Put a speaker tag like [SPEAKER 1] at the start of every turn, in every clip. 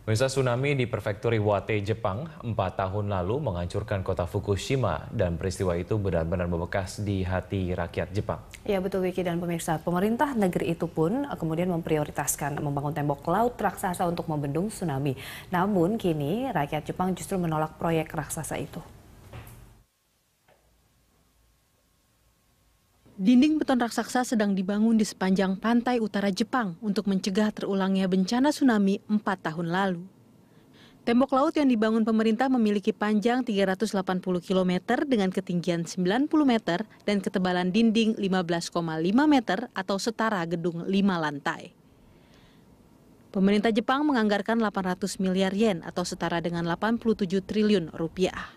[SPEAKER 1] Pemirsa tsunami di prefektur Iwate, Jepang, empat tahun lalu menghancurkan kota Fukushima dan peristiwa itu benar-benar membekas di hati rakyat Jepang. Ya betul Wiki dan pemirsa, pemerintah negeri itu pun kemudian memprioritaskan membangun tembok laut raksasa untuk membendung tsunami. Namun kini rakyat Jepang justru menolak proyek raksasa itu. Dinding beton raksasa sedang dibangun di sepanjang pantai utara Jepang untuk mencegah terulangnya bencana tsunami 4 tahun lalu. Tembok laut yang dibangun pemerintah memiliki panjang 380 km dengan ketinggian 90 meter dan ketebalan dinding 15,5 meter atau setara gedung 5 lantai. Pemerintah Jepang menganggarkan 800 miliar yen atau setara dengan 87 triliun rupiah.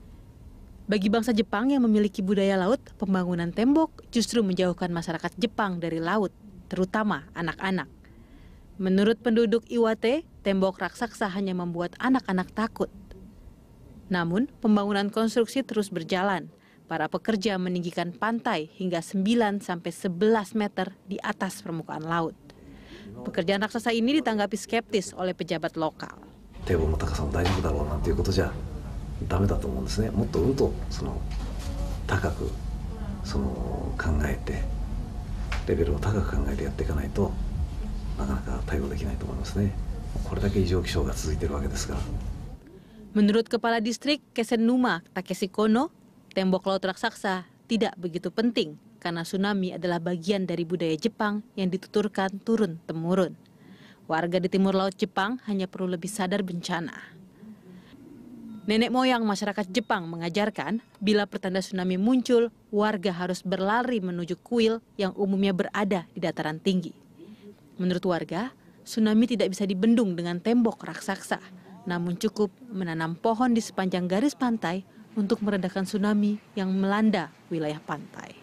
[SPEAKER 1] Bagi bangsa Jepang yang memiliki budaya laut, pembangunan tembok justru menjauhkan masyarakat Jepang dari laut, terutama anak-anak. Menurut penduduk Iwate, tembok raksasa hanya membuat anak-anak takut. Namun, pembangunan konstruksi terus berjalan. Para pekerja meninggikan pantai hingga 9 sampai 11 meter di atas permukaan laut. Pekerjaan raksasa ini ditanggapi skeptis oleh pejabat lokal.
[SPEAKER 2] 堤防の高さも大丈夫だろうなんていうことじゃダメだと思うんですねもっとうんとその高くその考えてレベルを高く考えてやっていかないとなかなか対応できないと思いますねこれだけ異常気象が続いているわけですから
[SPEAKER 1] Menurut Kepala Distrik Kesenuma Takeshi Kono, tembok laut raksasa tidak begitu penting karena tsunami adalah bagian dari budaya Jepang yang dituturkan turun-temurun. Warga di timur laut Jepang hanya perlu lebih sadar bencana. Nenek moyang masyarakat Jepang mengajarkan, bila pertanda tsunami muncul, warga harus berlari menuju kuil yang umumnya berada di dataran tinggi. Menurut warga, tsunami tidak bisa dibendung dengan tembok raksasa, namun cukup menanam pohon di sepanjang garis pantai
[SPEAKER 2] untuk meredakan tsunami yang melanda wilayah pantai.